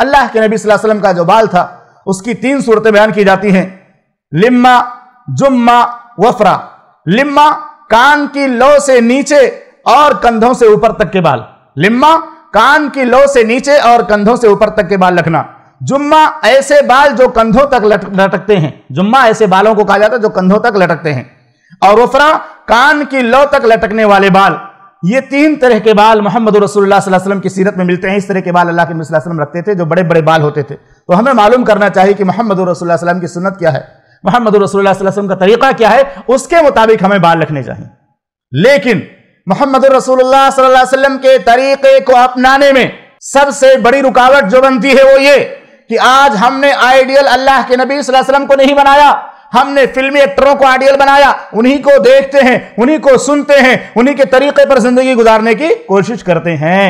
अल्लाह के नबी वसल्लम का जो बाल था उसकी तीन सूरतें बयान की जाती हैं लिम्मा जुम्मा वफरा लिम्मा कान की लो से नीचे और कंधों से ऊपर तक के बाल लिम्मा कान की लो से नीचे और कंधों से ऊपर तक के बाल रखना जुम्मा ऐसे बाल जो कंधों तक लटकते हैं जुम्मा ऐसे बालों को कहा जाता है जो कंधों तक लटकते हैं और वफरा कान की लो तक लटकने वाले बाल ये तीन तरह के बाल मोहम्मद रसोल्ला की सीरत में मिलते हैं इस तरह के बाल अल्लाह के वसल्लम रखते थे जो बड़े बड़े बाल होते थे तो हमें मालूम करना चाहिए कि मोहम्मद रसोल्ला की सुनत क्या है मोहम्मद रसोल्ला का तरीका क्या है उसके मुताबिक हमें बाल रखने चाहिए लेकिन मोहम्मद रसोल्लाम के तरीके को अपनाने में सबसे बड़ी रुकावट जो बनती है वो ये कि आज हमने आइडियल अल्लाह के नबी को नहीं बनाया हमने फिल्मी एक्टरों को आइडियल बनाया उन्हीं को देखते हैं उन्हीं को सुनते हैं उन्हीं के तरीके पर जिंदगी गुजारने की कोशिश करते हैं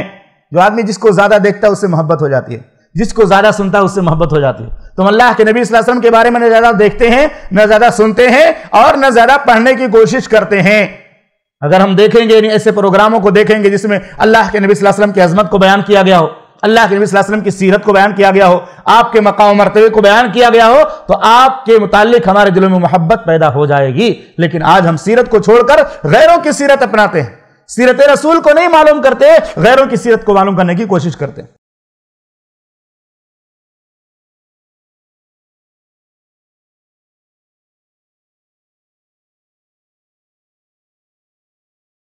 जो आदमी जिसको ज्यादा देखता है उससे मोहब्बत हो जाती है जिसको ज्यादा सुनता है उससे मोहब्बत हो जाती है तो अल्लाह के नबी वसल्लम के बारे में न ज्यादा देखते हैं न ज्यादा सुनते हैं और न ज्यादा पढ़ने की कोशिश करते हैं अगर हम देखेंगे ऐसे प्रोग्रामों को देखेंगे जिसमें अल्लाह के नबी वसल्लम की अजमत को बयान किया गया हो अल्लाह के नबी वसल्लम की सीरत को बयान किया गया हो आपके मकाम मरतबे को बयान किया गया हो तो आपके मुतालिक हमारे दिलों में मोहब्बत पैदा हो जाएगी लेकिन आज हम सीरत को छोड़कर गैरों की सीरत अपनाते हैं सीरत रसूल को नहीं मालूम करते गैरों की सीरत को मालूम करने की कोशिश करते हैं